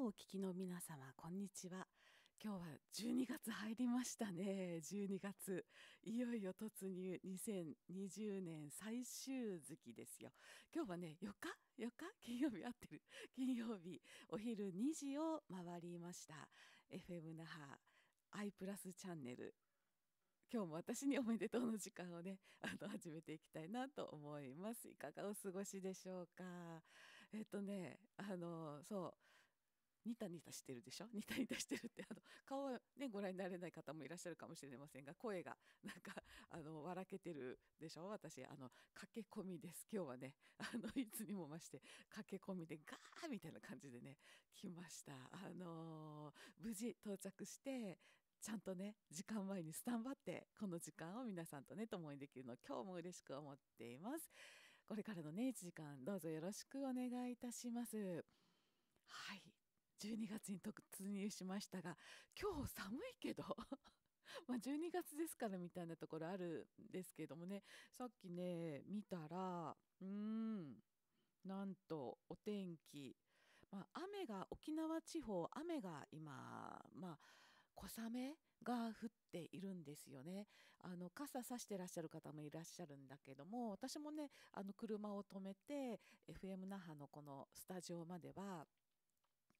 をお聞きの皆様こんにちは今日は12月入りましたね12月いよいよ突入2020年最終月ですよ今日はね4日4日金曜日合ってる金曜日お昼2時を回りました FM 那覇 i プラスチャンネル今日も私におめでとうの時間をねあの始めていきたいなと思いますいかがお過ごしでしょうかえっとねあのそうニタニタしてるでしょニタニタしてるってあの顔は、ね、ご覧になれない方もいらっしゃるかもしれませんが声がなんかあの笑けてるでしょ私あの駆け込みです今日はねあのいつにも増して駆け込みでガーみたいな感じでね来ました。あのー、無事到着してちゃんとね時間前にスタンバってこの時間を皆さんとね共にできるの今日も嬉しく思っていますこれからのね1時間どうぞよろしくお願いいたしますはい12月に突入しましたが今日寒いけど ま12月ですからみたいなところあるんですけどもねさっきね見たらうーんなんとお天気、まあ、雨が沖縄地方雨が今、まあ、小雨が降っているんですよねあの傘さしてらっしゃる方もいらっしゃるんだけども私もねあの車を止めて FM 那覇のこのスタジオまでは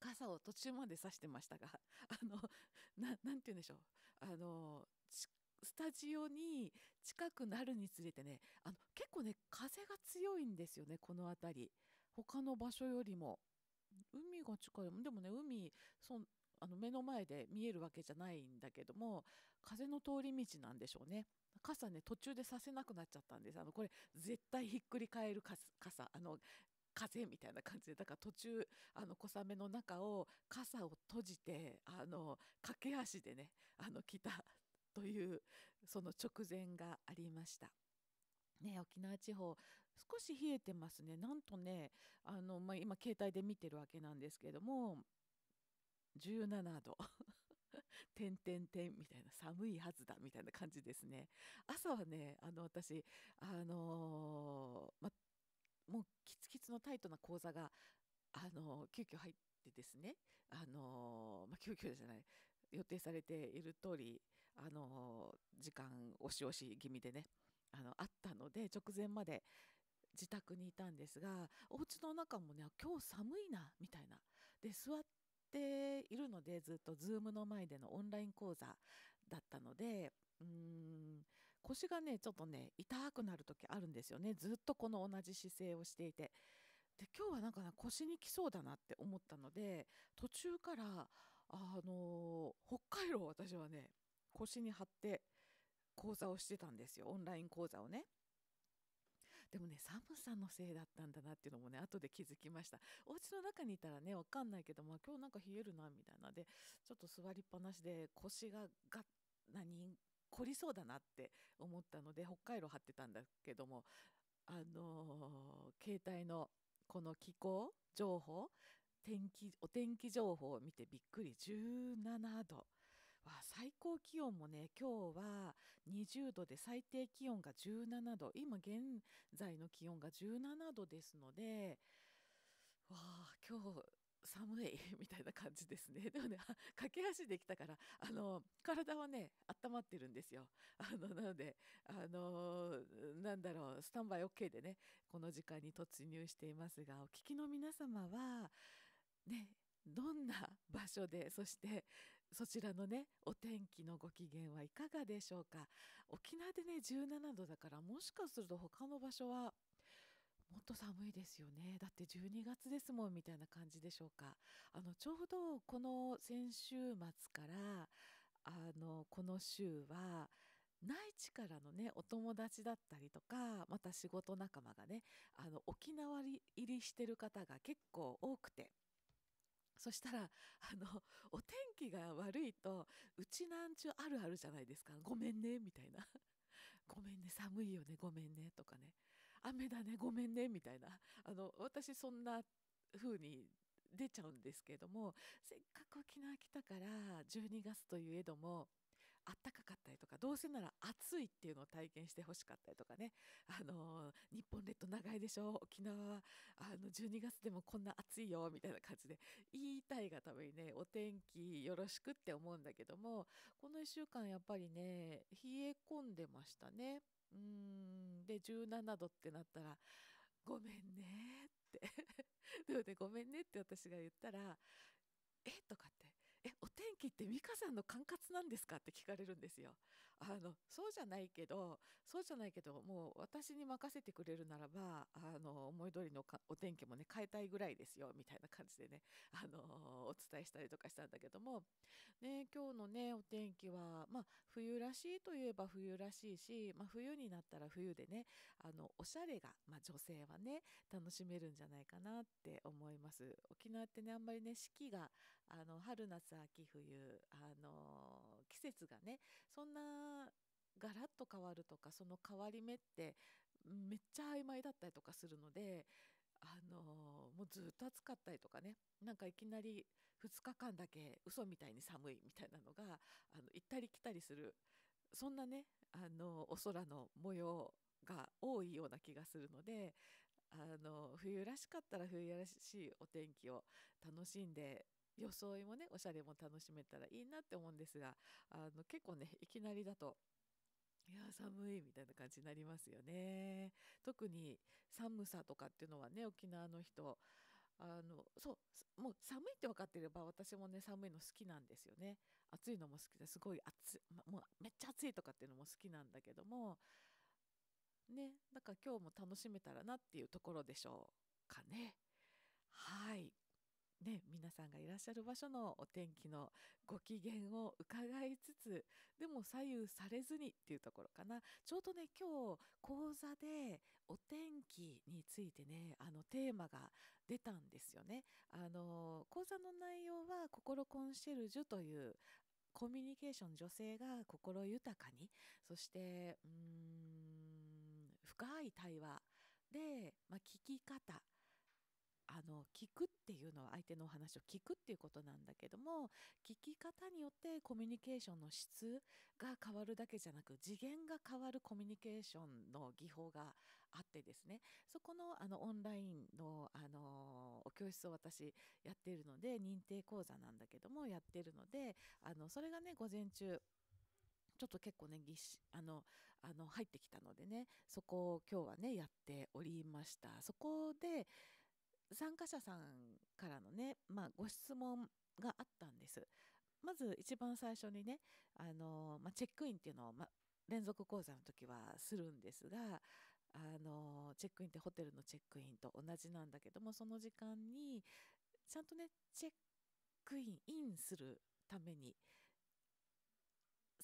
傘を途中までさしてましたが あのななんて言うんでしょうあのスタジオに近くなるにつれてねあの結構ね風が強いんですよねこの辺り他の場所よりも海が近いでもね海そあの目の前で見えるわけじゃないんだけども風の通り道なんでしょうね傘ね途中でさせなくなっちゃったんですあのこれ絶対ひっくり返る傘あの風みたいな感じでだから途中あの小雨の中を傘を閉じてあの駆け足でねあの来たというその直前がありました。ね、沖縄地方少し冷えてますねなんとねあの、まあ、今携帯で見てるわけなんですけれども17度点点点みたいな寒いはずだみたいな感じですね朝はねあの私あのー、まもうキツキツのタイトな講座があの急遽入ってですねあの、まあ、急遽じゃない予定されている通りあ時間押し押し気味でねあのあったので直前まで自宅にいたんですがお家の中もね今日寒いなみたいなで座っているのでずっと Zoom の前でのオンライン講座だったのでうーん腰がねちょっとね痛くなる時あるんですよねずっとこの同じ姿勢をしていて。で今日はなんか腰にきそうだなって思ったので途中からあの北海道を私はね腰に張って講座をしてたんですよオンライン講座をね。でもね寒さのせいだったんだなっていうのもね後で気づきましたお家の中にいたらね分かんないけど、まあ、今日なんか冷えるなみたいなでちょっと座りっぱなしで腰がが何凝りそうだなって思ったので北海道貼ってたんだけどもあのー、携帯のこの気候情報天気お天気情報を見てびっくり17度わ最高気温もね今日は20度で最低気温が17度今現在の気温が17度ですのでわあ今日寒い みたいな感じですね でもね駆け足できたからあの体はね温まってるんですよあのなのであのなんだろうスタンバイ OK でねこの時間に突入していますがお聞きの皆様はねどんな場所でそしてそちらのねお天気のご機嫌はいかがでしょうか沖縄でね17度だからもしかすると他の場所はもっと寒いですよねだって12月ですもんみたいな感じでしょうかあのちょうどこの先週末からあのこの週は内地からのねお友達だったりとかまた仕事仲間がねあの沖縄入りしてる方が結構多くて。そしたらあのお天気が悪いとうちなんちゅうあるあるじゃないですか「ごめんね」みたいな「ごめんね寒いよねごめんね」とかね雨だねごめんね」みたいな あの私そんな風に出ちゃうんですけどもせっかく沖縄来たから12月といえどもあったかかったりとかどうせなら暑いっていうのを体験してほしかったりとかねあの日本列島長いでしょ沖縄はあの12月でもこんな暑いよみたいな感じで言いたいがためにねお天気よろしくって思うんだけどもこの1週間やっぱりね冷え込んでましたね。うんで17度ってなったら「ごめんね」ってな で「ごめんね」って私が言ったら「えとかって「えお天気って美香さんの管轄なんですか?」って聞かれるんですよ。あのそうじゃないけどそうじゃないけどもう私に任せてくれるならばあの思い通りのかお天気もね変えたいぐらいですよみたいな感じでね あのお伝えしたりとかしたんだけども、ね、今日のねお天気は、まあ、冬らしいといえば冬らしいし、まあ、冬になったら冬でねあのおしゃれが、まあ、女性はね楽しめるんじゃないかなって思います。沖縄ってねあんまりね四季があの春夏秋冬あの季節がねそんなガラッと変わるとかその変わり目ってめっちゃ曖昧だったりとかするのであのもうずっと暑かったりとかねなんかいきなり2日間だけ嘘みたいに寒いみたいなのがあの行ったり来たりするそんなねあのお空の模様が多いような気がするのであの冬らしかったら冬らしいお天気を楽しんで装いもねおしゃれも楽しめたらいいなって思うんですがあの結構ねいきなりだといや寒いみたいな感じになりますよね特に寒さとかっていうのはね沖縄の人あのそうもう寒いって分かってれば私もね寒いの好きなんですよね暑いのも好きですごい暑い、ま、もうめっちゃ暑いとかっていうのも好きなんだけどもねだから今日も楽しめたらなっていうところでしょうかねはいね、皆さんがいらっしゃる場所のお天気のご機嫌を伺いつつでも左右されずにっていうところかなちょうどね今日講座でお天気についてねあのテーマが出たんですよね。あの講座の内容は「心コンシェルジュ」というコミュニケーション女性が心豊かにそしてうーん深い対話で、まあ、聞き方あの聞くっていうのは相手のお話を聞くっていうことなんだけども聞き方によってコミュニケーションの質が変わるだけじゃなく次元が変わるコミュニケーションの技法があってですねそこのあのオンラインのあのお教室を私やっているので認定講座なんだけどもやってるのであのそれがね午前中ちょっと結構ねぎしあのあの入ってきたのでねそこを今日はねやっておりましたそこで参加者さんからのね、まあ、ご質問があったんです。まず一番最初にねあの、まあ、チェックインっていうのを、ま、連続講座の時はするんですがあのチェックインってホテルのチェックインと同じなんだけどもその時間にちゃんとねチェックインインするために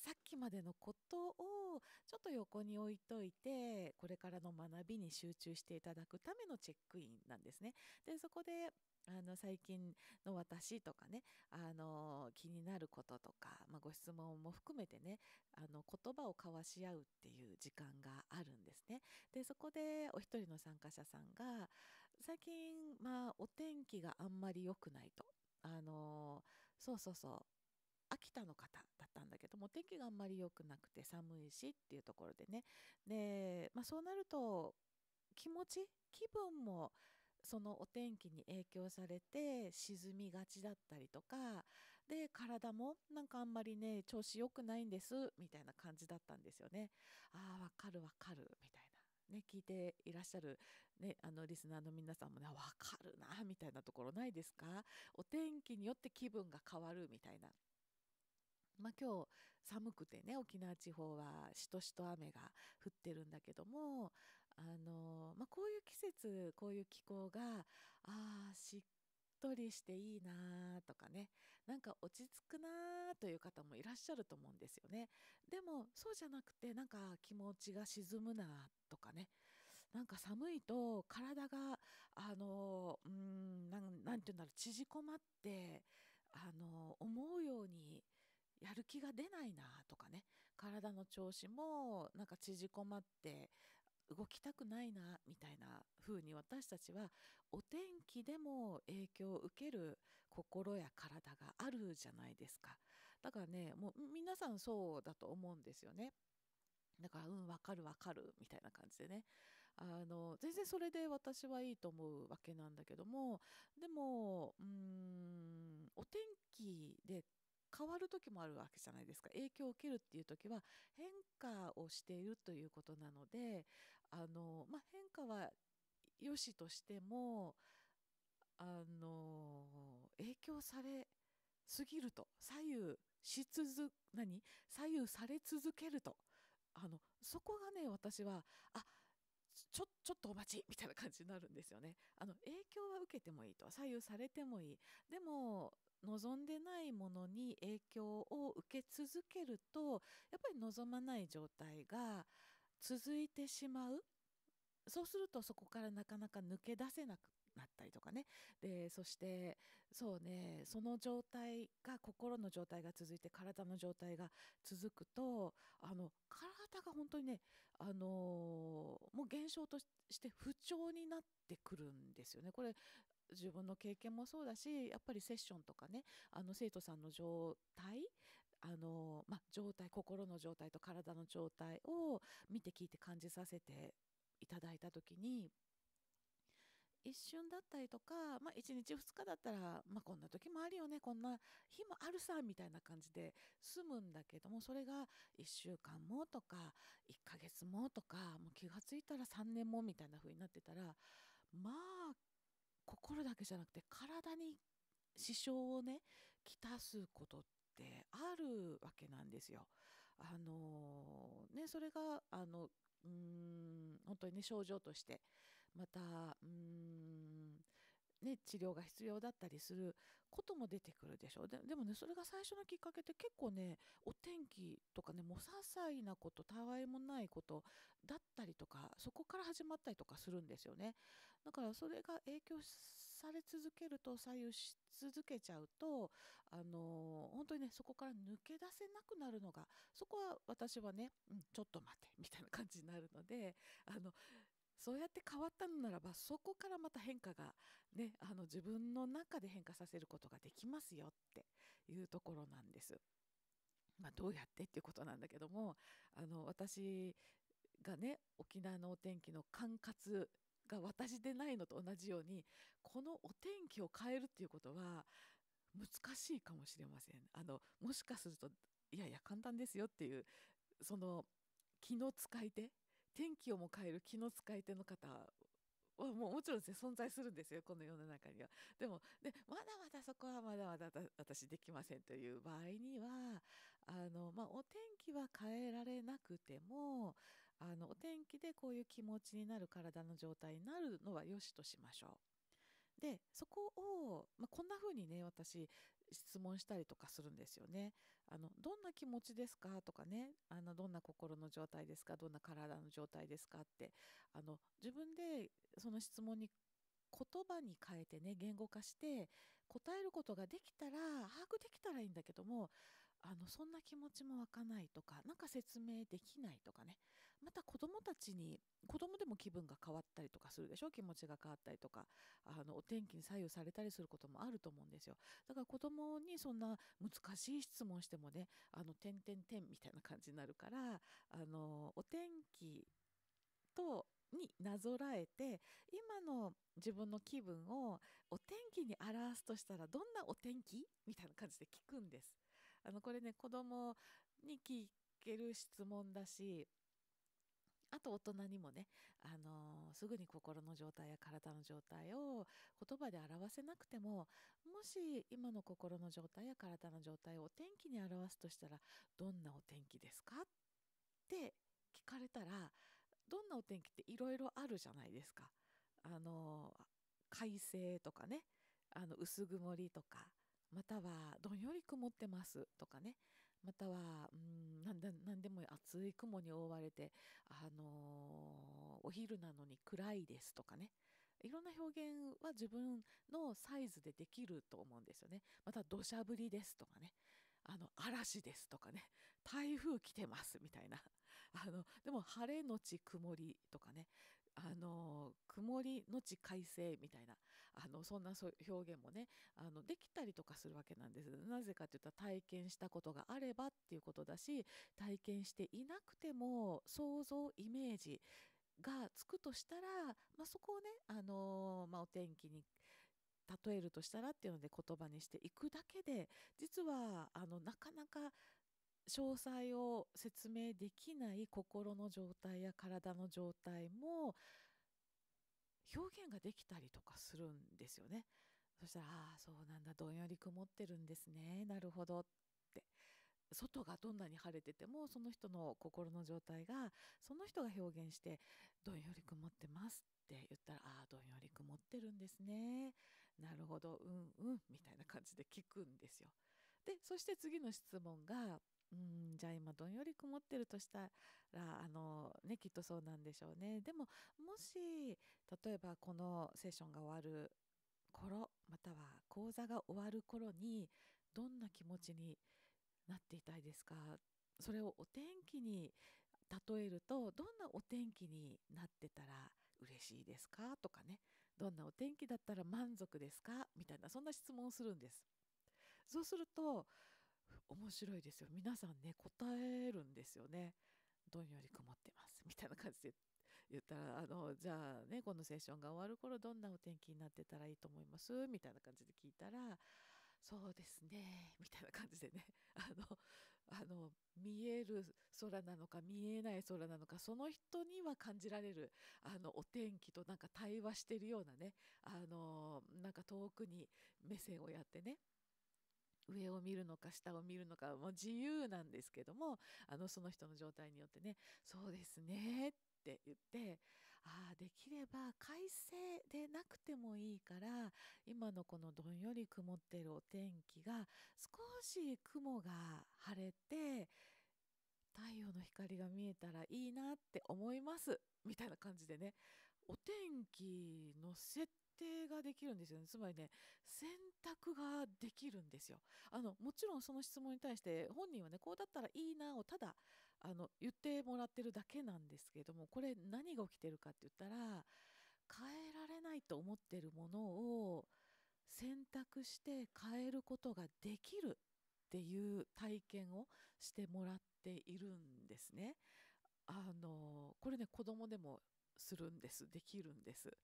さっきまでのことをちょっと横に置いといてこれからの学びに集中していただくためのチェックインなんですね。でそこであの最近の私とかねあの気になることとか、まあ、ご質問も含めてねあの言葉を交わし合うっていう時間があるんですね。でそこでお一人の参加者さんが最近、まあ、お天気があんまり良くないと。あのそうそうそう秋田の方ったんだけども天気があんまり良くなくて寒いしっていうところでねで、まあ、そうなると気持ち気分もそのお天気に影響されて沈みがちだったりとかで体もなんかあんまりね調子良くないんですみたいな感じだったんですよね。ああわかるわかるみたいな。ね、聞いていらっしゃる、ね、あのリスナーの皆さんもね分かるなみたいなところないですかお天気によって気分が変わるみたいなまあ、今日寒くてね沖縄地方はしとしと雨が降ってるんだけどもあの、まあ、こういう季節こういう気候があしっとりしていいなとかねなんか落ち着くなという方もいらっしゃると思うんですよねでもそうじゃなくてなんか気持ちが沈むなとかねなんか寒いと体があのうん何て言うんだろう縮こまってあの思うようにやる気が出ないなとかね体の調子もなんか縮こまって動きたくないなみたいな風に私たちはお天気でも影響を受ける心や体があるじゃないですかだからねもう皆さんそうだと思うんですよね。だからうん分かる分かるみたいな感じでねあの全然それで私はいいと思うわけなんだけどもでもうーんお天気で変わる時もあるわけじゃないですか影響を受けるっていう時は変化をしているということなのであの、まあ、変化は良しとしてもあの影響されすぎると左右し続何左右され続けるとあのそこがね私はあちょちょっとお待ちみたいな感じになるんですよねあの影響は受けてもいいと左右されてもいいでも望んでないものに影響を受け続けるとやっぱり望まない状態が続いてしまうそうするとそこからなかなか抜け出せなくなったりとかねでそしてそうねその状態が心の状態が続いて体の状態が続くとあの体が本当にねあのもう現象として不調になってくるんですよねこれ自分の経験もそうだしやっぱりセッションとかねあの生徒さんの状態あの、ま、状態心の状態と体の状態を見て聞いて感じさせていただいた時に一瞬だったりとか、ま1日2日だったら、まこんな時もあるよねこんな日もあるさみたいな感じで済むんだけどもそれが1週間もとか1ヶ月もとかもう気が付いたら3年もみたいな風になってたらまあ心だけじゃなくて体に支障をねきたすことってあるわけなんですよ。あのね、それがあのうん本当にね症状としてまたうんね、治療が必要だったりすることも出てくるでしょうでもねそれが最初のきっかけって結構ねお天気とかねもう些細なことたわいもないことだったりとかそこから始まったりとかするんですよねだからそれが影響され続けると左右し続けちゃうとあの本当にねそこから抜け出せなくなるのがそこは私はね、うん、ちょっと待てみたいな感じになるのであのそうやって変わったのならばそこからまた変化が、ね、あの自分の中で変化させることができますよっていうところなんです。まあ、どうやってっていうことなんだけどもあの私がね沖縄のお天気の管轄が私でないのと同じようにこのお天気を変えるっていうことは難しいかもしれません。あのもしかするといやいや簡単ですよっていうその気の使い手天気をも変える気の使い手の方はもうもちろん、ね、存在するんですよこの世の中には。でもでまだまだそこはまだまだ私できませんという場合にはあの、まあ、お天気は変えられなくてもあのお天気でこういう気持ちになる体の状態になるのはよしとしましょう。でそこを、まあ、こんな風にね私質問したりとかするんですよね。あのどんな気持ちですかとかねあのどんな心の状態ですかどんな体の状態ですかってあの自分でその質問に言葉に変えてね言語化して答えることができたら把握できたらいいんだけどもあのそんな気持ちも湧かないとか何か説明できないとかねまた子どもたちに子どもでも気分が変わったりとかするでしょ気持ちが変わったりとかあのお天気に左右されたりすることもあると思うんですよだから子どもにそんな難しい質問してもね「あの点て点」みたいな感じになるからあのお天気とになぞらえて今の自分の気分をお天気に表すとしたらどんなお天気みたいな感じで聞くんです。あのこれね子供に聞ける質問だしあと大人にもね、あのー、すぐに心の状態や体の状態を言葉で表せなくてももし今の心の状態や体の状態をお天気に表すとしたらどんなお天気ですかって聞かれたらどんなお天気っていろいろあるじゃないですか。あの快晴とかねあの薄曇りとかまたはどんより曇ってますとかねまたはん何でも厚い雲に覆われて、あのー、お昼なのに暗いですとかねいろんな表現は自分のサイズでできると思うんですよねまた土砂降りですとかねあの嵐ですとかね台風来てますみたいなあのでも晴れのち曇りとかねあの曇りのち快晴みたいなあのそんな表現もねあのできたりとかするわけなんですなぜかっていうと体験したことがあればっていうことだし体験していなくても想像イメージがつくとしたら、まあ、そこをね、あのまあ、お天気に例えるとしたらっていうので言葉にしていくだけで実はあのなかなか詳細を説明できない心の状態や体の状態も表現ができたりとかするんですよね。そしたら「ああそうなんだどんより曇ってるんですねなるほど」って外がどんなに晴れててもその人の心の状態がその人が表現して「どんより曇ってます」って言ったら「ああどんより曇ってるんですねなるほどうんうん」みたいな感じで聞くんですよ。でそして次の質問がうんじゃあ今どんより曇ってるとしたらあの、ね、きっとそうなんでしょうねでももし例えばこのセッションが終わる頃または講座が終わる頃にどんな気持ちになっていたいですかそれをお天気に例えるとどんなお天気になってたら嬉しいですかとかねどんなお天気だったら満足ですかみたいなそんな質問をするんです。そうすると面白いですよ皆さんね答えるんですよねどんより曇ってますみたいな感じで言ったらあのじゃあねこのセッションが終わる頃どんなお天気になってたらいいと思いますみたいな感じで聞いたらそうですねみたいな感じでね あのあの見える空なのか見えない空なのかその人には感じられるあのお天気となんか対話してるようなねあのなんか遠くに目線をやってね上を見るのか下を見るのかもう自由なんですけどもあのその人の状態によってねそうですねって言ってああできれば快晴でなくてもいいから今のこのどんより曇ってるお天気が少し雲が晴れて太陽の光が見えたらいいなって思いますみたいな感じでねお天気のセッ定ができるんですよね。つまりね、選択ができるんですよ。あの、もちろんその質問に対して、本人はね、こうだったらいいなをただ、あの、言ってもらってるだけなんですけれども、これ何が起きてるかって言ったら、変えられないと思ってるものを選択して変えることができるっていう体験をしてもらっているんですね。あのこれね子供でもするんですできるんです。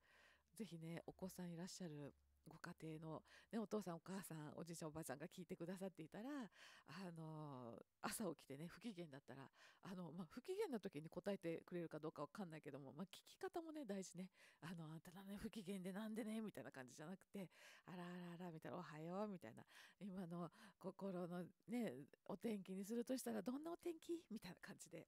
ぜひねお子さんいらっしゃるご家庭の、ね、お父さんお母さんおじいちゃんおばあちゃんが聞いてくださっていたらあの朝起きてね不機嫌だったらあの、まあ、不機嫌な時に答えてくれるかどうか分かんないけども、まあ、聞き方もね大事ねあのあんたらね不機嫌でなんでねみたいな感じじゃなくてあらあらあらみたいなおはようみたいな今の心のねお天気にするとしたらどんなお天気みたいな感じで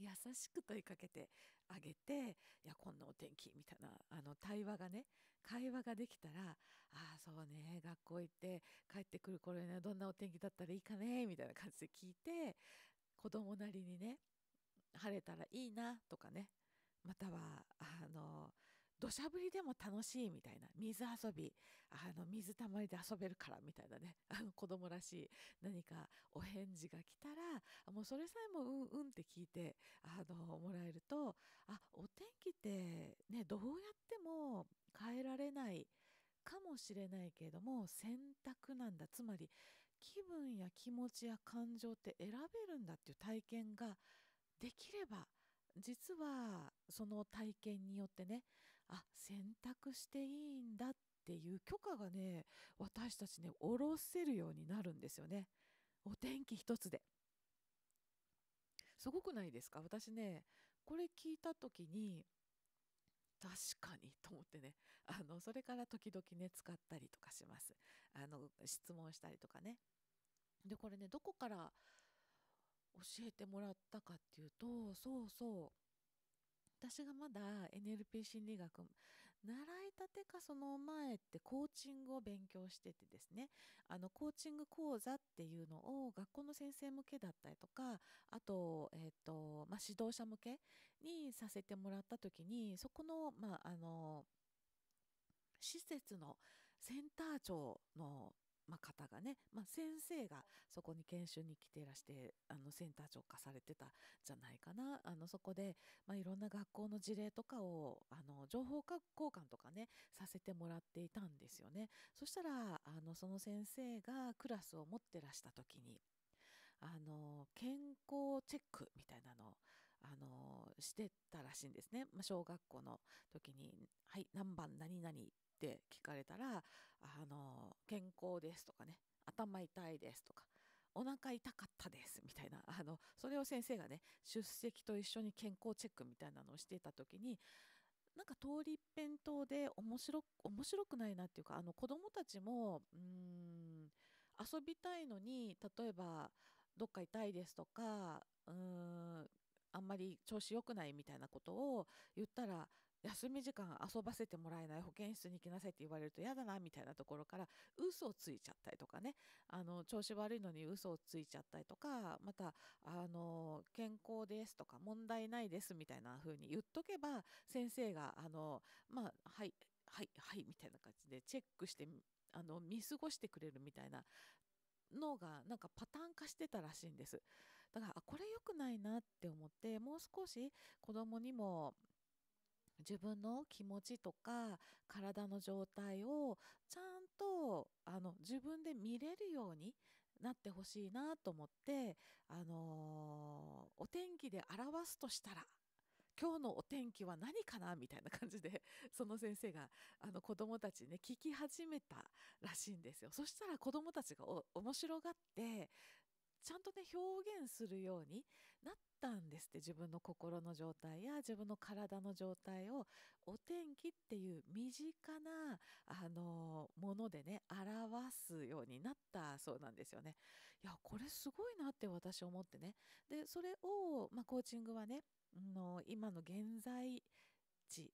優しく問いかけてあげて「いやこんなお天気」みたいなあの対話がね会話ができたら「ああそうね学校行って帰ってくる頃にはどんなお天気だったらいいかね」みたいな感じで聞いて子供なりにね晴れたらいいなとかねまたはあの土砂降りでも楽しいみたいな水遊びあの水たまりで遊べるからみたいなね あの子供らしい何かお返事が来たらもうそれさえもうんうんって聞いてあのもらえるとあお天気ってねどうやっても変えられないかもしれないけれども選択なんだつまり気分や気持ちや感情って選べるんだっていう体験ができれば実はその体験によってねあ選択していいんだっていう許可がね私たちね下ろせるようになるんですよねお天気一つですごくないですか私ねこれ聞いた時に確かにと思ってねあのそれから時々ね使ったりとかしますあの質問したりとかねでこれねどこから教えてもらったかっていうとそうそう私がまだ NLP 心理学習いたてかその前ってコーチングを勉強しててですねあのコーチング講座っていうのを学校の先生向けだったりとかあと,、えーとまあ、指導者向けにさせてもらった時にそこの,、まあ、あの施設のセンター長のまあ、方がね、まあ、先生がそこに研修に来ていらしてあのセンター長化されてたじゃないかなあのそこで、まあ、いろんな学校の事例とかをあの情報交換とかねさせてもらっていたんですよね。そしたらあのその先生がクラスを持ってらした時にあの健康チェックみたいなのをあのしてたらしいんですね、まあ、小学校の時に「はい何番何々って聞かれたらあの健康ですとかね頭痛いですとかお腹痛かったですみたいなあのそれを先生がね出席と一緒に健康チェックみたいなのをしてた時になんか通り一辺倒で面白面白くないなっていうかあの子供もたちもうん遊びたいのに例えばどっか痛いですとかうんあんまり調子良くないみたいなことを言ったら休み時間遊ばせてもらえない保健室に行きなさいって言われると嫌だなみたいなところから嘘をついちゃったりとかねあの調子悪いのに嘘をついちゃったりとかまたあの健康ですとか問題ないですみたいな風に言っとけば先生があのまあはいはいはいみたいな感じでチェックしてあの見過ごしてくれるみたいな脳がなんかパターン化してたらしいんですだからあこれ良くないなって思ってもう少し子供にも自分の気持ちとか体の状態をちゃんとあの自分で見れるようになってほしいなと思って、あのー、お天気で表すとしたら今日のお天気は何かなみたいな感じで その先生があの子どもたちね聞き始めたらしいんですよそしたら子どもたちが面白がってちゃんとね表現するようになったんですって自分の心の状態や自分の体の状態をお天気っていう身近なあのものでね表すようになったそうなんですよね。いやこれすごいなって私思ってねでそれを、まあ、コーチングはねの今の現在地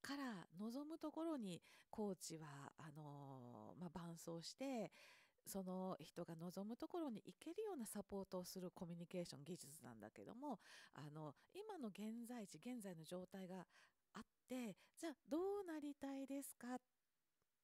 から望むところにコーチはあのー、まあ、伴走してその人が望むところに行けるようなサポートをするコミュニケーション技術なんだけどもあの今の現在地現在の状態があってじゃあどうなりたいですか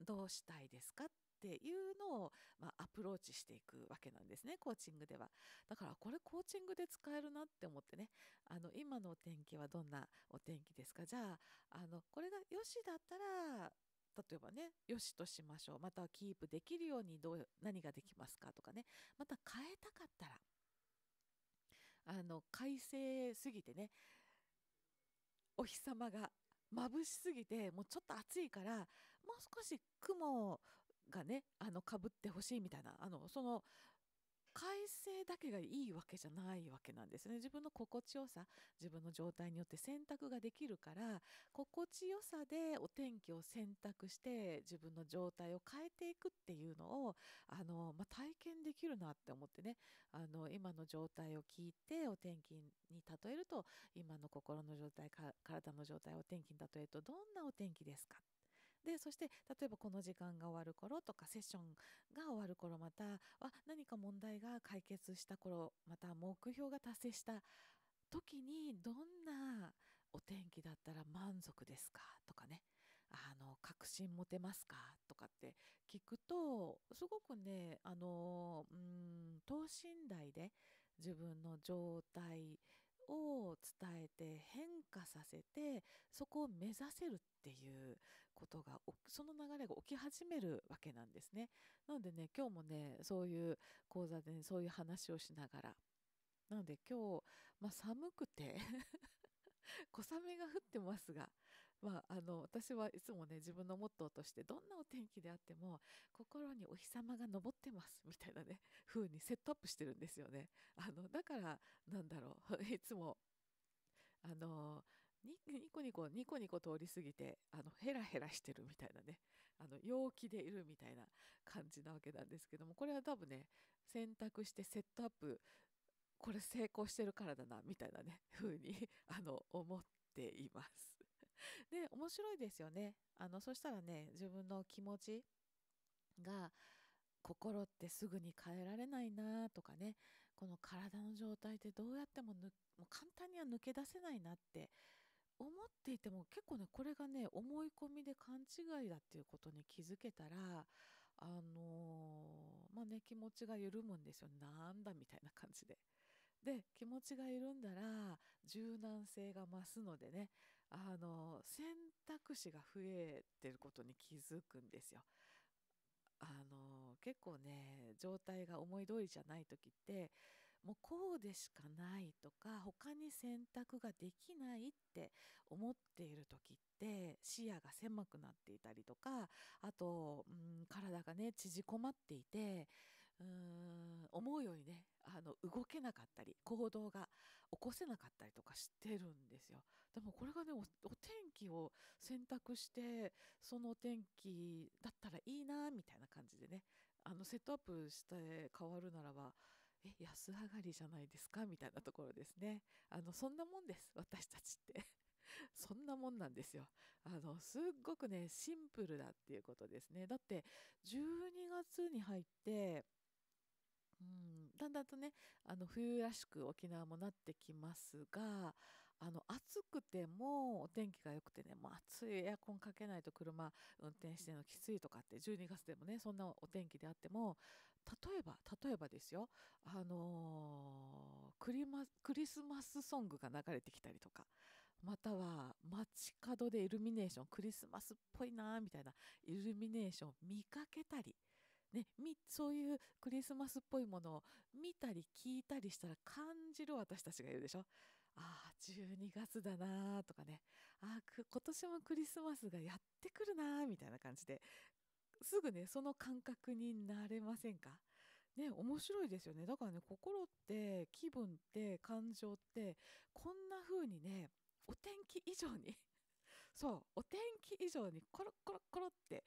どうしたいですかっていうのを、まあ、アプローチしていくわけなんですねコーチングではだからこれコーチングで使えるなって思ってねあの今のお天気はどんなお天気ですかじゃああのこれがよしだったら例えばねよしとしましょうまたはキープできるようにどう何ができますかとかねまた変えたかったらあの快晴すぎてねお日様が眩しすぎてもうちょっと暑いからもう少し雲がねあのかぶってほしいみたいなあのその快晴だけがいいわけじゃないわけなんですね自分の心地よさ自分の状態によって選択ができるから心地よさでお天気を選択して自分の状態を変えていくっていうのをあの、まあ、体験できるなって思ってねあの今の状態を聞いてお天気に例えると今の心の状態体の状態をお天気に例えるとどんなお天気ですかでそして例えばこの時間が終わる頃とかセッションが終わる頃またあ何か問題が解決した頃また目標が達成した時にどんなお天気だったら満足ですかとかねあの確信持てますかとかって聞くとすごくねあのうん等身大で自分の状態を伝えて変化させてそこを目指せるっていうことがその流れが起き始めるわけなんですね。なのでね今日もねそういう講座で、ね、そういう話をしながらなので今日、まあ、寒くて 小雨が降ってますが、まあ、あの私はいつもね自分のモットーとしてどんなお天気であっても心にお日様が昇ってますみたいなね風にセットアップしてるんですよね。あのだからなんだろう いつもあの ニコニコニコニコ通り過ぎてあのヘラヘラしてるみたいなねあの陽気でいるみたいな感じなわけなんですけどもこれは多分ね選択してセットアップこれ成功してるからだなみたいなね風に あの思っています。で面白いですよね。あのそしたらね自分の気持ちが心ってすぐに変えられないなとかねこの体の状態ってどうやってももう簡単には抜け出せないなって思っていても結構ねこれがね思い込みで勘違いだっていうことに気づけたらあのー、まあね気持ちが緩むんですよなんだみたいな感じで。で気持ちが緩んだら柔軟性が増すのでねあの選択肢が増えてることに気づくんですよ。あの結構ね状態が思い通りじゃない時ってもうこうでしかないとか他に選択ができないって思っている時って視野が狭くなっていたりとかあと、うん、体がね縮こまっていてうん思うようにねあの動けなかったり行動が起こせなかったりとかしてるんですよでもこれがねお天気を選択してそのお天気だったらいいなみたいな感じでねあのセットアップして変わるならばえ安上がりじゃないですかみたいなところですねあのそんなもんです私たちって そんなもんなんですよあのすっごくねシンプルだっていうことですねだって12月に入ってうん、だんだんとねあの冬らしく沖縄もなってきますがあの暑くてもお天気が良くてねもう暑いエアコンかけないと車運転してのきついとかって12月でもねそんなお天気であっても例えば例えばですよあのー、クリマクリスマスソングが流れてきたりとかまたは街角でイルミネーションクリスマスっぽいなみたいなイルミネーション見かけたり、ね、みそういうクリスマスっぽいものを見たり聞いたりしたら感じる私たちがいるでしょ。ああ12月だなとかねああ今年もクリスマスがやってくるなみたいな感じですぐねその感覚になれませんかね面白いですよねだからね心って気分って感情ってこんな風にねお天気以上に そうお天気以上にコロコロコロって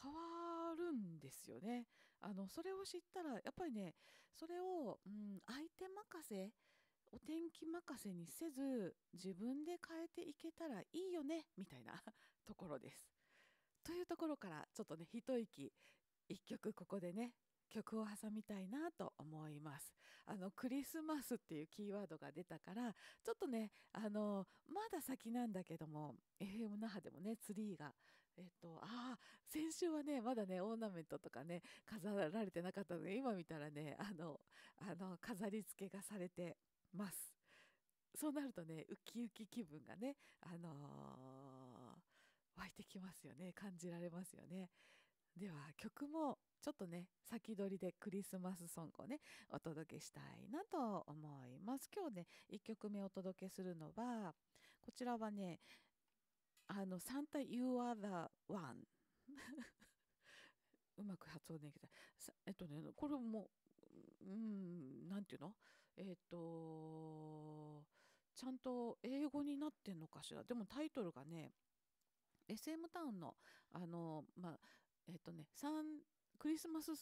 変わるんですよねあのそれを知ったらやっぱりねそれを、うん、相手任せお天気任せにせず自分で変えていけたらいいよねみたいな ところです。というところからちょっとね一息一曲ここでね曲を挟みたいなと思いますあのクリスマスっていうキーワードが出たからちょっとねあのまだ先なんだけども FM 那覇でもねツリーがえっとああ先週はねまだねオーナメントとかね飾られてなかったので今見たらねあのあの飾り付けがされてますそうなるとねウキウキ気分がねあのー湧いてきますよね感じられますよねでは曲もちょっとね先取りでクリスマスソングをねお届けしたいなと思います今日ね1曲目お届けするのはこちらはねあの「サンタ You are the one」うまく発音できたえっとねこれもうん何て言うのえっとちゃんと英語になってんのかしらでもタイトルがね SM タウンのあの、まあえっとね、クリスマス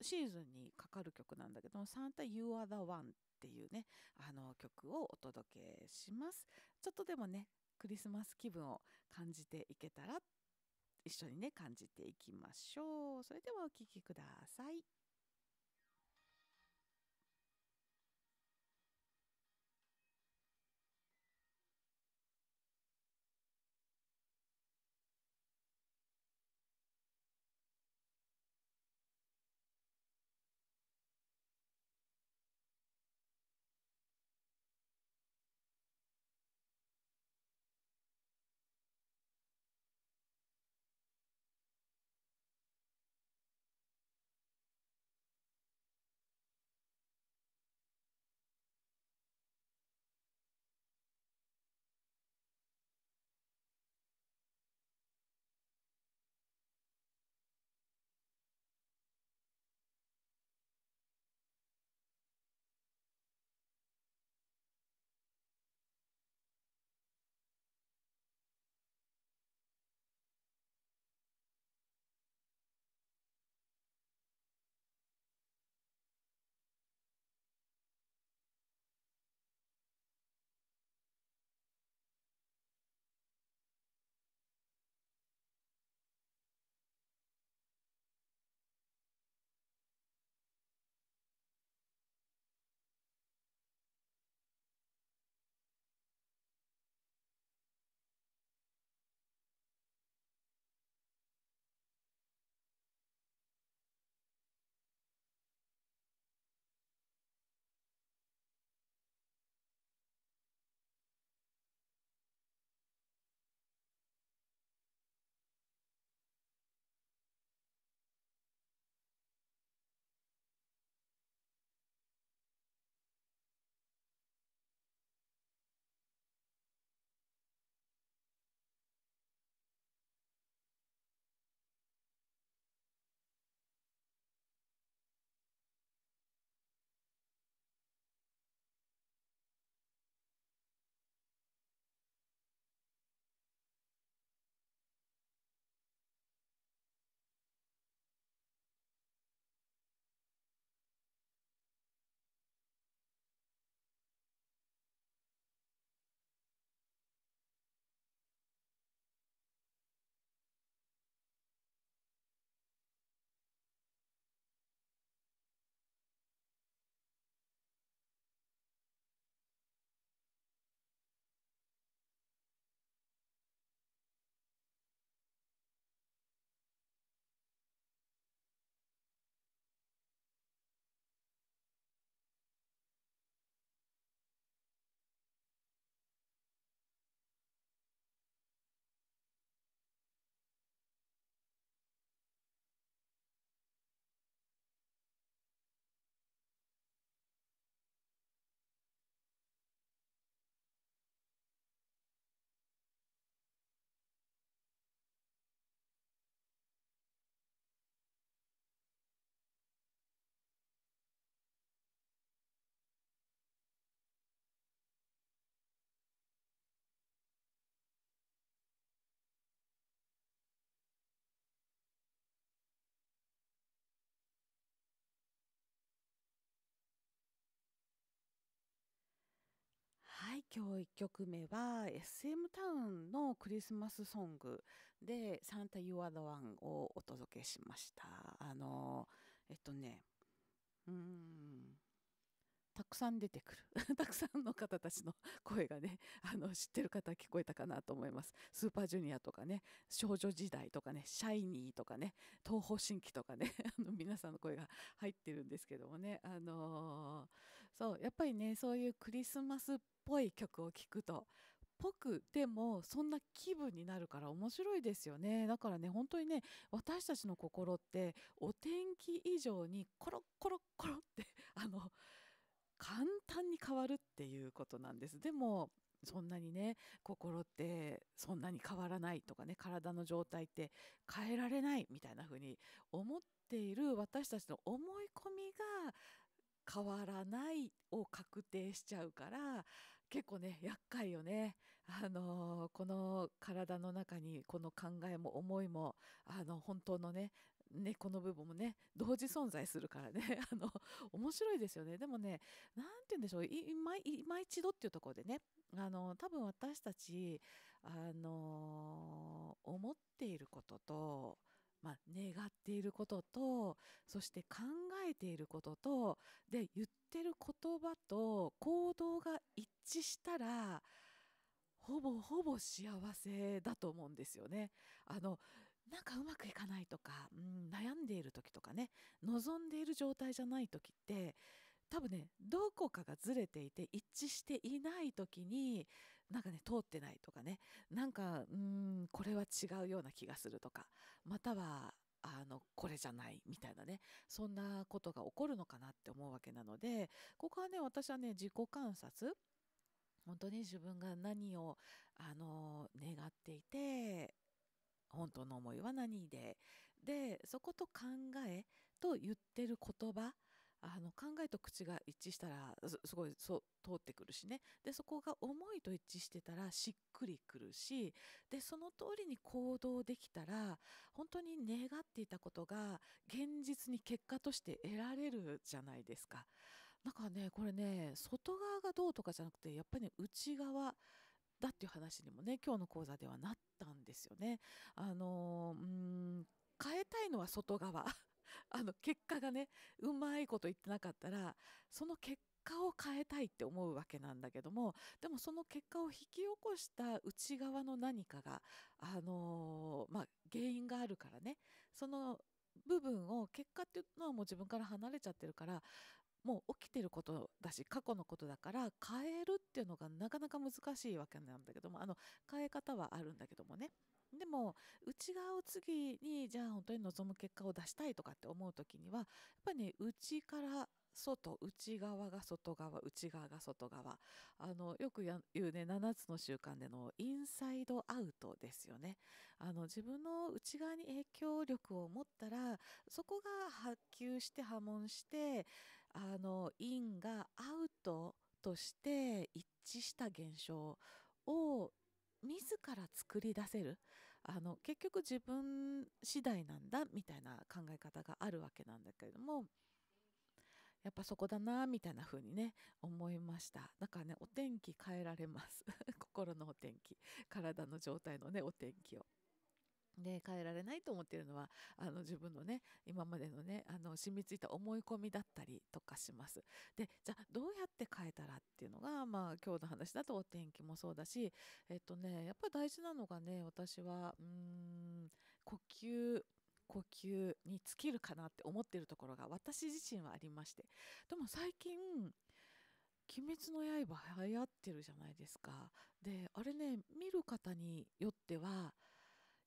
シーズンにかかる曲なんだけど「サンタユー・ア・ダ・ワン」っていうねあの曲をお届けします。ちょっとでもねクリスマス気分を感じていけたら一緒にね感じていきましょう。それではお聴きください。今日1曲目は SM タウンのクリスマスソングで「サンタ・ユア・ド・ワン」をお届けしましたあのえっとねうんたくさん出てくる たくさんの方たちの声がね あの知ってる方聞こえたかなと思いますスーパージュニアとかね少女時代とかねシャイニーとかね東方神起とかね あの皆さんの声が入ってるんですけどもねあのーそうやっぱりねそういうクリスマスっぽい曲を聴くとぽくでもそんな気分になるから面白いですよねだからね本当にね私たちの心ってお天気以上にコロコロコロって あの簡単に変わるっていうことなんですでもそんなにね心ってそんなに変わらないとかね体の状態って変えられないみたいな風に思っている私たちの思い込みが変わらないを確定しちゃうから結構ね厄介よね、あのー、この体の中にこの考えも思いもあの本当のね猫、の部分もね同時存在するからね あの面白いですよねでもね何て言うんでしょう今今一度っていうところでねあの多分私たち、あのー、思っていることと、まあ、願っていることとそして考えていることとで言ってる言葉と行動が一致したらほぼほぼ幸せだと思うんですよね。あのなんかうまくいかないとか、うん、悩んでいる時とかね望んでいる状態じゃない時って多分ねどこかがずれていて一致していない時になんかね通ってないとかねなんかうんこれは違うような気がするとかまたはあのこれじゃないみたいなねそんなことが起こるのかなって思うわけなのでここはね私はね自己観察本当に自分が何をあの願っていて本当の思いは何ででそこと考えと言ってる言葉あの考えと口が一致したらすごいそ通ってくるしねでそこが思いと一致してたらしっくりくるしでその通りに行動できたら本当に願っていたことが現実に結果として得られるじゃないですか。なんかねこれね外側がどうとかじゃなくてやっぱり、ね、内側だっていう話にもね今日の講座ではなったんですよね。あのうん変えたいのは外側 あの結果がねうまいこと言ってなかったらその結果を変えたいって思うわけなんだけどもでもその結果を引き起こした内側の何かが、あのー、まあ、原因があるからねその部分を結果っていうのはもう自分から離れちゃってるからもう起きてることだし過去のことだから変えるっていうのがなかなか難しいわけなんだけどもあの変え方はあるんだけどもねでも内側を次にじゃあ本当に望む結果を出したいとかって思う時にはやっぱりね内から外内側が外側内側が外側あのよく言うね7つの習慣でのインサイドアウトですよねあの自分の内側に影響力を持ったらそこが波及して波紋してあの陰がアウトとして一致した現象を自ら作り出せるあの結局自分次第なんだみたいな考え方があるわけなんだけれどもやっぱそこだなみたいな風にね思いましただからねお天気変えられます 心のお天気体の状態のねお天気を。で変えられないと思っているのはあの自分のね今までのねあの染みついた思い込みだったりとかします。でじゃあどうやって変えたらっていうのがまあ今日の話だとお天気もそうだしえっとねやっぱ大事なのがね私はうん呼吸呼吸に尽きるかなって思ってるところが私自身はありましてでも最近「鬼滅の刃」流行ってるじゃないですかであれね見る方によっては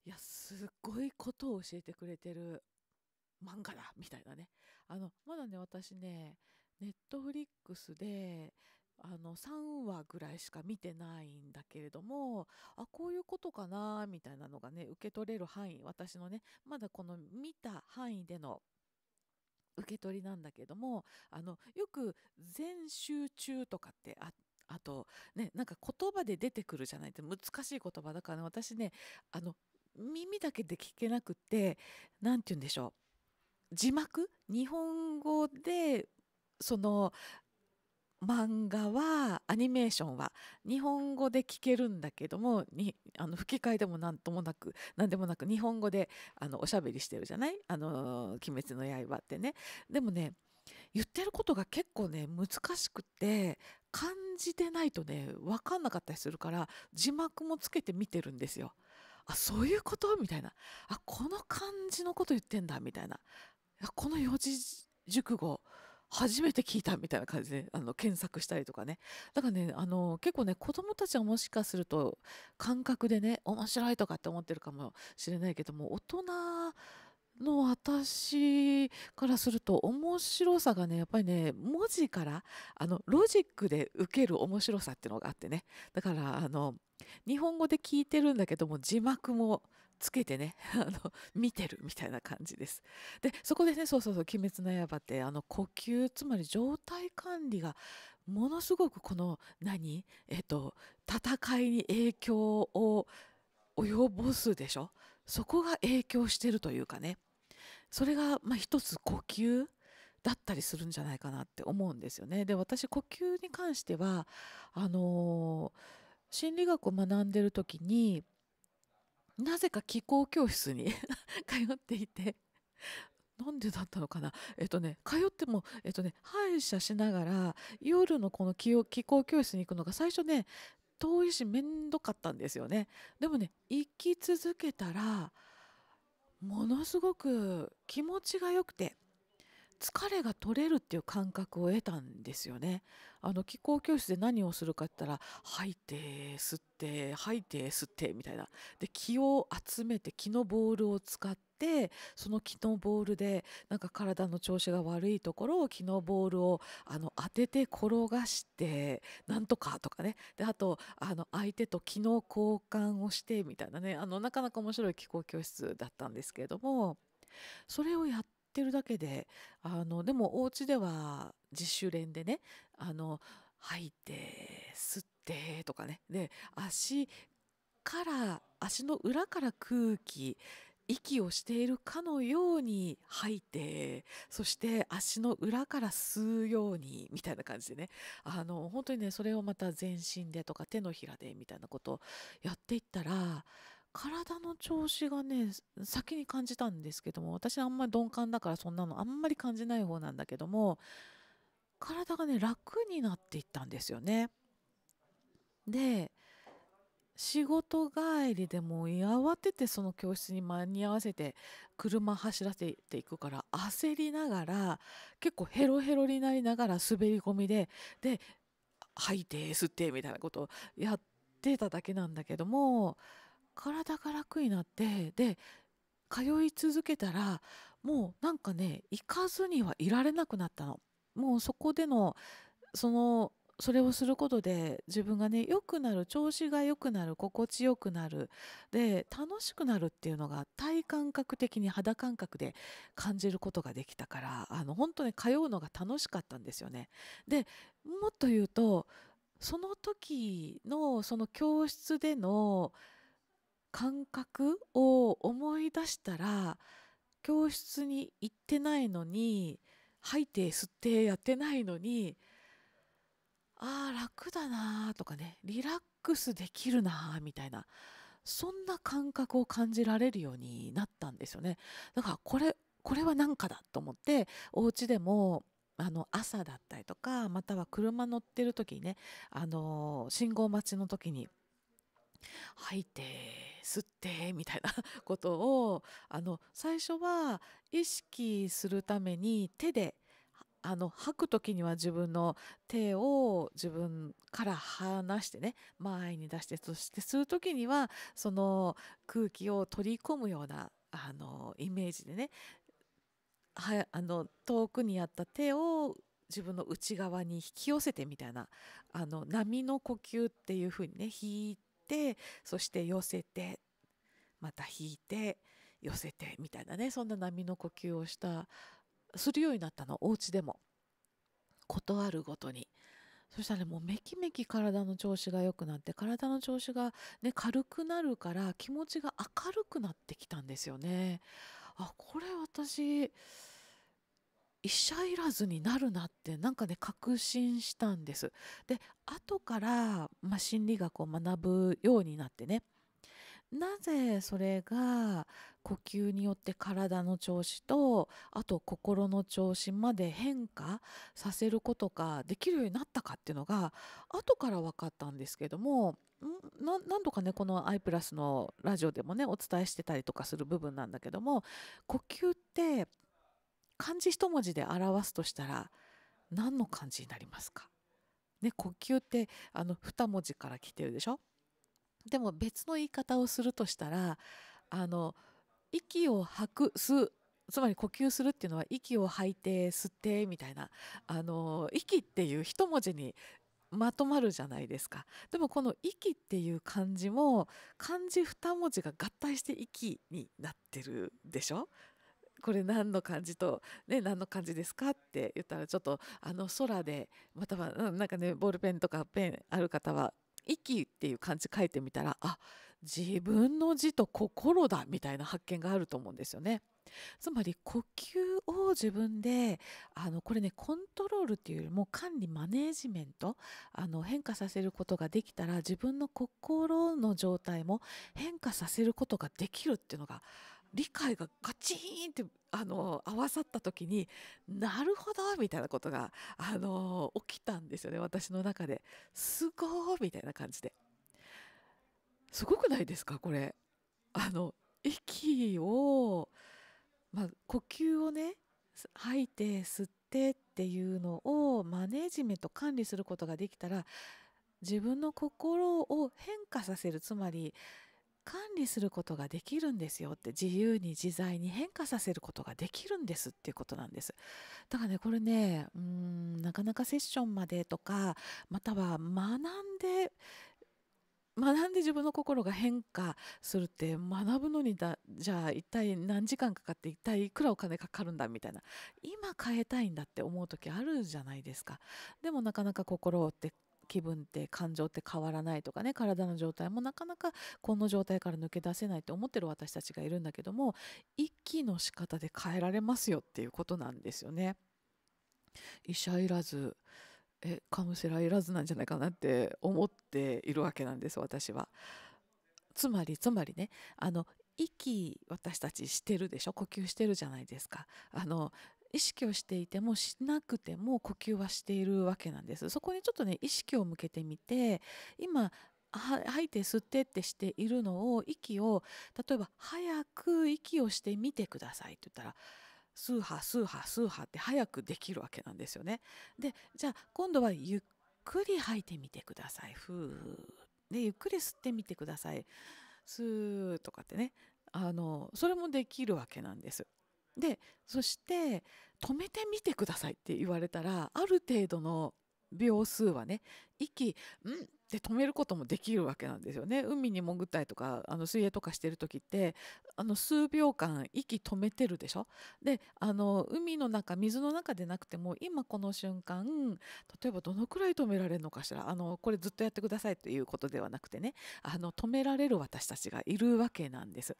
やすっごいことを教えてくれてる漫画だみたいなねあのまだね私ねネットフリックスであの3話ぐらいしか見てないんだけれどもあこういうことかなみたいなのがね受け取れる範囲私のねまだこの見た範囲での受け取りなんだけどもあのよく全集中とかってああとねなんか言葉で出てくるじゃないって難しい言葉だから、ね、私ねあの耳だけで聞けなくて何て言うんでしょう字幕日本語でその漫画はアニメーションは日本語で聞けるんだけどもにあの吹き替えでも何ともなく何でもなく日本語であのおしゃべりしてるじゃない「あの鬼滅の刃」ってね。でもね言ってることが結構ね難しくて感じてないとね分かんなかったりするから字幕もつけて見てるんですよ。あそういうことみたいなあこの感じのこと言ってんだみたいなこの四字熟語初めて聞いたみたいな感じであの検索したりとかねだからねあの結構ね子供たちはもしかすると感覚でね面白いとかって思ってるかもしれないけども大人の私からすると面白さがねやっぱりね文字からあのロジックで受ける面白さっていうのがあってねだからあの日本語で聞いてるんだけども字幕もつけてね あの見てるみたいな感じです。でそこでねそうそうそう「鬼滅の刃」ってあの呼吸つまり状態管理がものすごくこの何えっと戦いに影響を及ぼすでしょそこが影響してるというかね。それがまあ一つ呼吸だったりするんじゃないかなって思うんですよね。で私呼吸に関してはあのー、心理学を学んでる時になぜか気候教室に 通っていてなんでだったのかなえっとね通ってもえっとね歯医者しながら夜のこの気候教室に行くのが最初ね遠いしめんどかったんですよねでもね行き続けたらものすごく気持ちが良くて疲れが取れるっていう感覚を得たんですよね。あの気候教室で何をするかって言ったら吐いて吸って吐いて吸ってみたいな。で気を集めて気のボールを使ってその気のボールでなんか体の調子が悪いところを気のボールをあの当てて転がしてなんとかとかねであとあの相手と気の交換をしてみたいなねあのなかなか面白い気候教室だったんですけれども。それをやってるだけであのでもお家では自主練でねあの吐いて吸ってとかねで足から足の裏から空気息をしているかのように吐いてそして足の裏から吸うようにみたいな感じでねあの本当にねそれをまた全身でとか手のひらでみたいなことをやっていったら体の調子がね先に感じたんですけども私あんまり鈍感だからそんなのあんまり感じない方なんだけども体がね楽になっていったんですよね。で仕事帰りでも慌ててその教室に間に合わせて車走らせていくから焦りながら結構ヘロヘロになりながら滑り込みでで「吐いて吸って」みたいなことをやってただけなんだけども体が楽になってで通い続けたらもうなんかね行かずにはいられなくなったの。もうそこでのそのそれをすることで自分がね良くなる調子が良くなる心地よくなるで楽しくなるっていうのが体感覚的に肌感覚で感じることができたからあの本当に通うのが楽しかったんですよね。でもっと言うとその時のその教室での感覚を思い出したら教室に行ってないのに吐いて吸ってやってないのにああ楽だなーとかねリラックスできるなーみたいなそんな感覚を感じられるようになったんですよねだからこれこれは何かだと思ってお家でもあの朝だったりとかまたは車乗ってる時にねあの信号待ちの時に吐いて吸ってみたいな ことをあの最初は意識するために手であの吐く時には自分の手を自分から離してね前に出してそして吸う時にはその空気を取り込むようなあのイメージでねはあの遠くにあった手を自分の内側に引き寄せてみたいなあの波の呼吸っていう風にね引いてそして寄せてまた引いて寄せてみたいなねそんな波の呼吸をしたするようになったのお家でも事あるごとにそしたら、もうめきめき体の調子が良くなって体の調子が、ね、軽くなるから気持ちが明るくなってきたんですよねあこれ私医者いらずになるなってなんかね確信したんです。で後から、まあ、心理学を学ぶようになってねなぜそれが呼吸によって体の調子とあと心の調子まで変化させることができるようになったかっていうのが後から分かったんですけども何度かねこの「i プラス」のラジオでもねお伝えしてたりとかする部分なんだけども呼吸って漢字一文字で表すとしたら何の漢字になりますかね、呼吸ってあの2文字から来てるでしょでも別の言い方をするとしたらあの息を吐く吸つまり呼吸するっていうのは息を吐いて吸ってみたいなあの息っていう一文字にまとまるじゃないですかでもこの「息」っていう漢字も漢字2文字が合体して「息」になってるでしょこれ何の感じと、ね、何の感じですかって言ったらちょっとあの空でまたはなんかねボールペンとかペンある方は「息」っていう漢字書いてみたらあ自分の字と心だみたいな発見があると思うんですよね。つまり呼吸を自分であのこれねコントロールっていうよりも管理マネージメントあの変化させることができたら自分の心の状態も変化させることができるっていうのが理解がガチーンってあの合わさった時になるほどみたいなことがあの起きたんですよね私の中ですごーみたいな感じですごくないですかこれあの息を、まあ、呼吸をね吐いて吸ってっていうのをマネジメント管理することができたら自分の心を変化させるつまり管理することができるんですよって自由に自在に変化させることができるんですっていうことなんですだからねこれねうーんなかなかセッションまでとかまたは学んで学んで自分の心が変化するって学ぶのにだじゃあ一体何時間かかって一体いくらお金かかるんだみたいな今変えたいんだって思う時あるじゃないですかでもなかなか心って気分って感情って変わらないとかね体の状態もなかなかこの状態から抜け出せないって思ってる私たちがいるんだけども息の仕方で変えられますよっていうことなんですよね。医者いらずえカウンセラーいらずなんじゃないかなって思っているわけなんです私は。つまりつまりねあの息私たちしてるでしょ呼吸してるじゃないですかあの意識をしていてもしなくても呼吸はしているわけなんですそこにちょっとね意識を向けてみて今吐いて吸ってってしているのを息を例えば早く息をしてみてくださいって言ったらスーハースーハースーハーって早くできるわけなんですよね。でじゃあ今度はゆっくり吐いてみてください。ふーでゆっくり吸ってみてください。スーとかってねあのそれもできるわけなんです。でそして止めてみてくださいって言われたらある程度の秒数はね息うんって止めることもできるわけなんですよね海に潜ったりとかあの水泳とかしてる時ってあの数秒間息止めてるでしょであの海の中水の中でなくても今この瞬間例えばどのくらい止められるのかしらあのこれずっとやってくださいということではなくてねあの止められる私たちがいるわけなんです。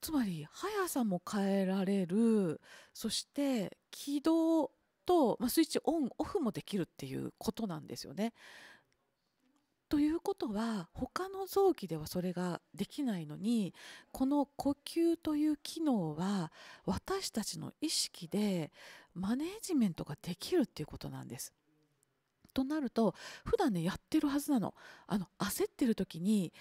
つまり速さも変えられるそして起動と、まあ、スイッチオンオフもできるっていうことなんですよね。ということは他の臓器ではそれができないのにこの呼吸という機能は私たちの意識でマネージメントができるっていうことなんです。となると普段ねやってるはずなのあの焦ってる時に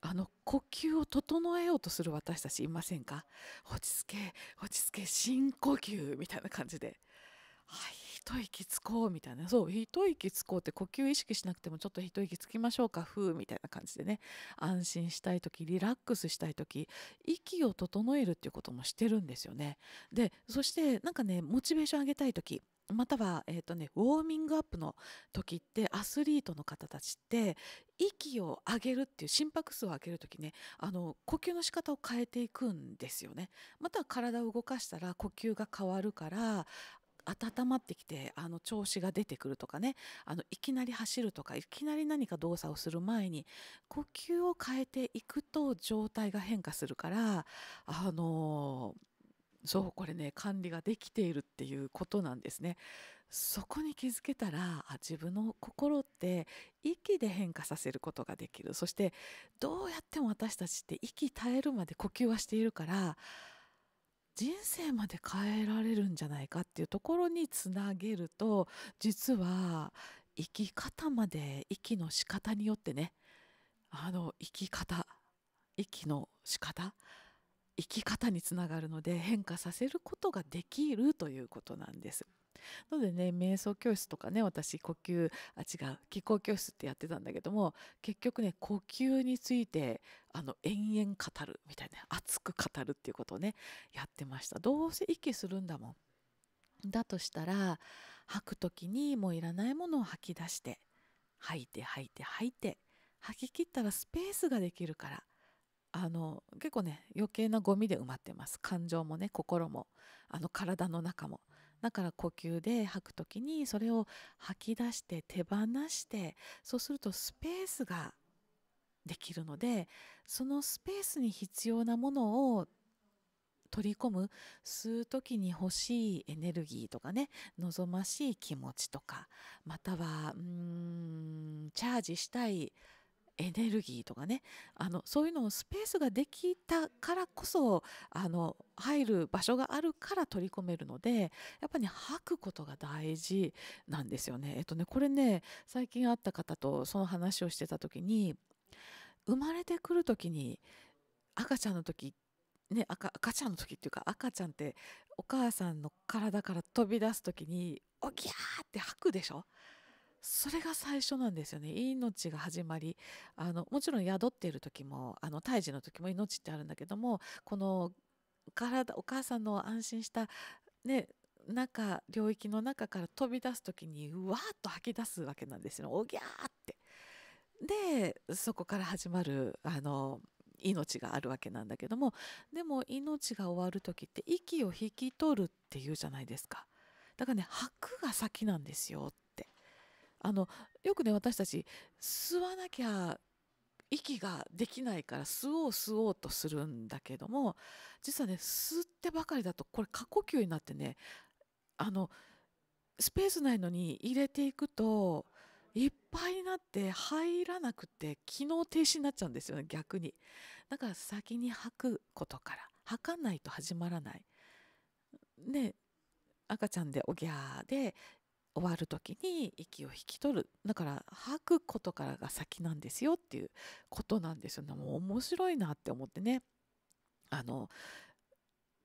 あの呼吸を整えようとする私たちいませんか落ち着け落ち着け深呼吸みたいな感じで。はい、一息つこうみたいなそう一息つこうって呼吸意識しなくてもちょっと一息つきましょうかふうみたいな感じでね安心したい時リラックスしたい時息を整えるっていうこともしてるんですよねでそしてなんかねモチベーション上げたい時または、えーとね、ウォーミングアップの時ってアスリートの方たちって息を上げるっていう心拍数を上げる時ねあの呼吸の仕方を変えていくんですよね。または体を動かしたら呼吸が変わるから温まってきてあの調子が出てくるとかねあのいきなり走るとかいきなり何か動作をする前に呼吸を変えていくと状態が変化するからあのーそうこれね管理ができているっていうことなんですね。そこに気づけたら自分の心って息で変化させることができるそしてどうやっても私たちって息絶えるまで呼吸はしているから人生まで変えられるんじゃないかっていうところにつなげると実は生き方まで息の仕方によってねあの生き方息の仕方生き方につながるので変化させることができるということなんです。のでね瞑想教室とかね私呼吸あ違う気候教室ってやってたんだけども結局ね呼吸についてあの延々語るみたいな熱く語るっていうことをねやってましたどうせ息するんだもんだとしたら吐く時にもういらないものを吐き出して吐いて吐いて吐いて吐き切ったらスペースができるからあの結構ね余計なゴミで埋まってます感情もね心もあの体の中もだから呼吸で吐く時にそれを吐き出して手放してそうするとスペースができるのでそのスペースに必要なものを取り込む吸う時に欲しいエネルギーとかね望ましい気持ちとかまたはうーんチャージしたいエネルギーとかねあのそういうのをスペースができたからこそあの入る場所があるから取り込めるのでやっぱり、ね、吐くことが大事なんですよね。えっとねこれね最近会った方とその話をしてた時に生まれてくる時に赤ちゃんの時ね、赤赤ちゃんの時っていうか赤ちゃんってお母さんの体から飛び出す時に「おぎゃー!」って吐くでしょそれが最初なんですよね命が始まりあのもちろん宿っている時もあの胎児の時も命ってあるんだけどもこの体お母さんの安心した、ね、中領域の中から飛び出す時にうわーっと吐き出すわけなんですよおぎゃーって。でそこから始まるあの命があるわけなんだけどもでも命が終わる時って息を引き取るっていうじゃないですかだからね吐くが先なんですよっあのよくね私たち吸わなきゃ息ができないから吸おう吸おうとするんだけども実はね吸ってばかりだとこれ過呼吸になってねあのスペース内のに入れていくといっぱいになって入らなくて機能停止になっちゃうんですよね逆にだから先に吐くことから吐かないと始まらないね赤ちゃんでおぎゃーで終わる時に息を引き取るだから吐くことからが先なんですよっていうことなんですよねもう面白いなって思ってねあの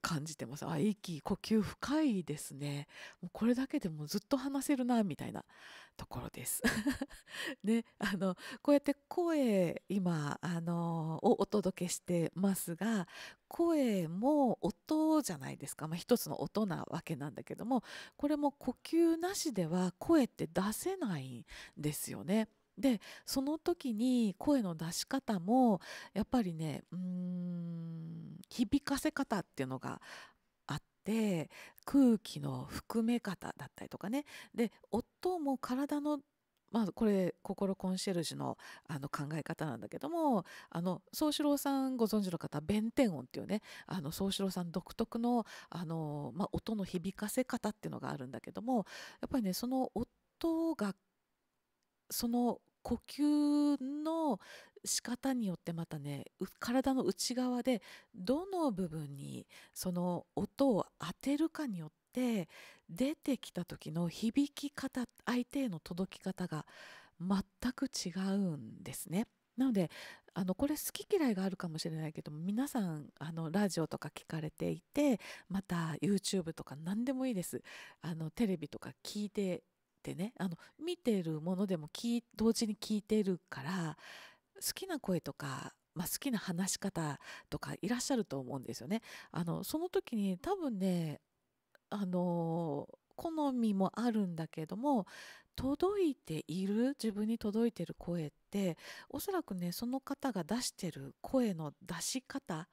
感じてます。あ、息、呼吸深いですね。もうこれだけでもずっと話せるな、みたいなところです。ね、あの、こうやって声、今、あの、をお届けしてますが、声も音じゃないですか。まあ、一つの音なわけなんだけども、これも呼吸なしでは声って出せないんですよね。でその時に声の出し方もやっぱりねうん響かせ方っていうのがあって空気の含め方だったりとかねで音も体のまあ、これ心コンシェルジュのあの考え方なんだけどもあの宗志郎さんご存知の方弁天音っていうねあの宗志郎さん独特のあの、まあ、音の響かせ方っていうのがあるんだけどもやっぱりねその音がその呼吸の仕方によってまたね体の内側でどの部分にその音を当てるかによって出てきた時の響き方相手への届き方が全く違うんですね。なのであのこれ好き嫌いがあるかもしれないけども皆さんあのラジオとか聞かれていてまた YouTube とか何でもいいですあのテレビとか聞いてってねあの見てるものでも同時に聞いてるから好きな声とか、まあ、好きな話し方とかいらっしゃると思うんですよね。あのその時に多分ねあの好みもあるんだけども届いている自分に届いてる声っておそらくねその方が出してる声の出し方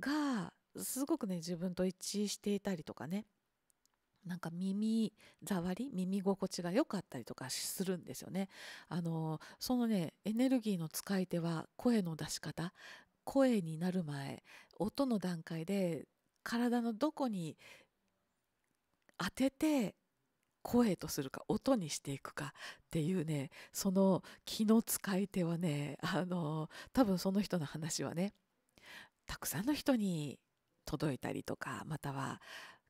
がすごくね自分と一致していたりとかねなんか耳触り耳心地が良かったりとかするんですよね。あのそのねエネルギーの使い手は声の出し方声になる前音の段階で体のどこに当てて声とするか音にしていくかっていうねその気の使い手はねあの多分その人の話はねたくさんの人に届いたりとかまたは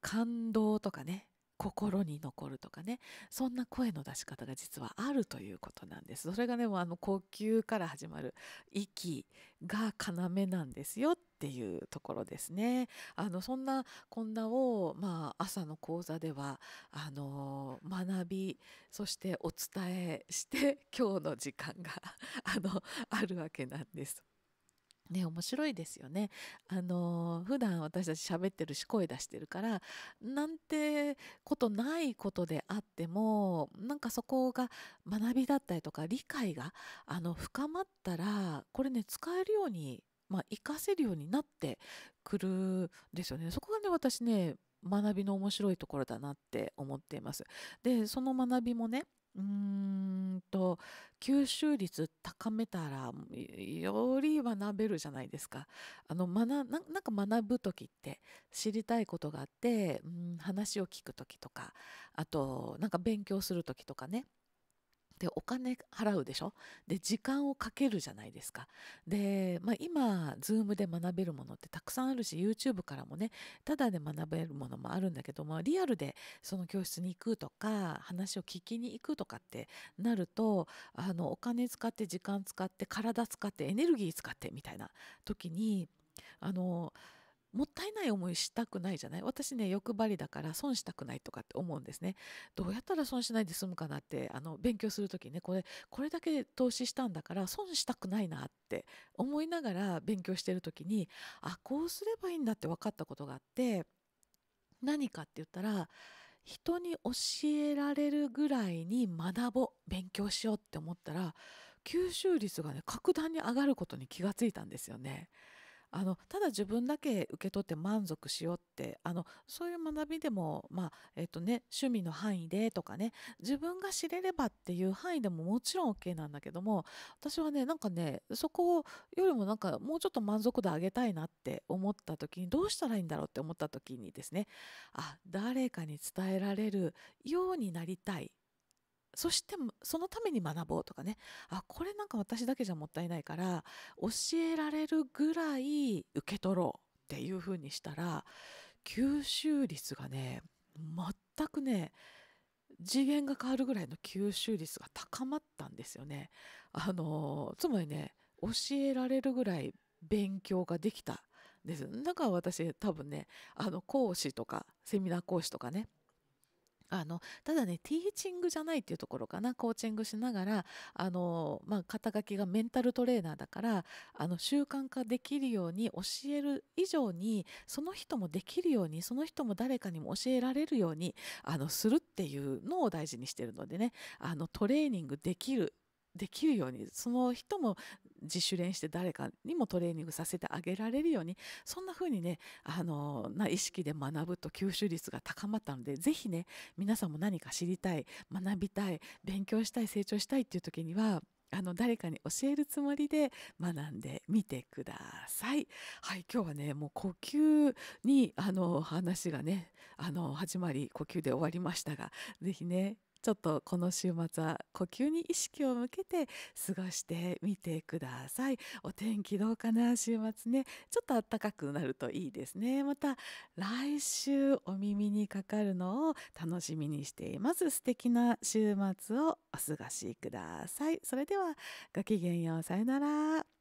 感動とかね心に残るとかねそんな声の出し方が実はあるということなんですそれがねもうあの呼吸から始まる息が要なんですよっていうところですねあのそんなこんなを、まあ、朝の講座ではあの学びそしてお伝えして今日の時間があのあるわけなんです。ね、面白いですよね。あの、普段私たち喋ってるし声出してるから、なんてことないことであっても、なんかそこが学びだったりとか理解が、あの、深まったら、これね、使えるように、まあ、活かせるようになってくるんですよね。そこがね、私ね、学びの面白いところだなって思っています。で、その学びもね、うんと吸収率高めたらより学べるじゃないですか。あの学なんか学ぶ時って知りたいことがあってうん話を聞く時とかあとなんか勉強する時とかねでお金払うでしょで時間をかけるじゃないですかで、まあ、今 Zoom で学べるものってたくさんあるし YouTube からもねただで学べるものもあるんだけどもリアルでその教室に行くとか話を聞きに行くとかってなるとあのお金使って時間使って体使ってエネルギー使ってみたいな時にあのもったいない思いしたくないじゃない私ね欲張りだから損したくないとかって思うんですねどうやったら損しないで済むかなってあの勉強する時ねこれこれだけ投資したんだから損したくないなって思いながら勉強してる時にあこうすればいいんだって分かったことがあって何かって言ったら人に教えられるぐらいに学ぼう勉強しようって思ったら吸収率がね格段に上がることに気がついたんですよね。あのただ自分だけ受け取って満足しようってあのそういう学びでも、まあえっとね、趣味の範囲でとかね自分が知れればっていう範囲でももちろん OK なんだけども私はねなんかねそこよりもなんかもうちょっと満足度上げたいなって思った時にどうしたらいいんだろうって思った時にですねあ誰かに伝えられるようになりたいそしてそのために学ぼうとかねあこれなんか私だけじゃもったいないから教えられるぐらい受け取ろうっていうふうにしたら吸収率がね全くね次元が変わるぐらいの吸収率が高まったんですよね。あのつまりね教えられるぐらい勉強ができたです。だから私多分ねあの講師とかセミナー講師とかねあのただねティーチングじゃないっていうところかなコーチングしながらあの、まあ、肩書きがメンタルトレーナーだからあの習慣化できるように教える以上にその人もできるようにその人も誰かにも教えられるようにあのするっていうのを大事にしてるのでねあのトレーニングできるできるようにその人も自主練して誰かにもトレーニングさせてあげられるようにそんな風にねあのな意識で学ぶと吸収率が高まったので是非ね皆さんも何か知りたい学びたい勉強したい成長したいっていう時にはあの誰かに教えるつもりで学んでみてください。はい、今日はねもう呼吸にあの話がねあの始まり呼吸で終わりましたが是非ねちょっとこの週末は呼吸に意識を向けて過ごしてみてくださいお天気どうかな週末ねちょっと暖かくなるといいですねまた来週お耳にかかるのを楽しみにしています素敵な週末をお過ごしくださいそれではごきげんようさよなら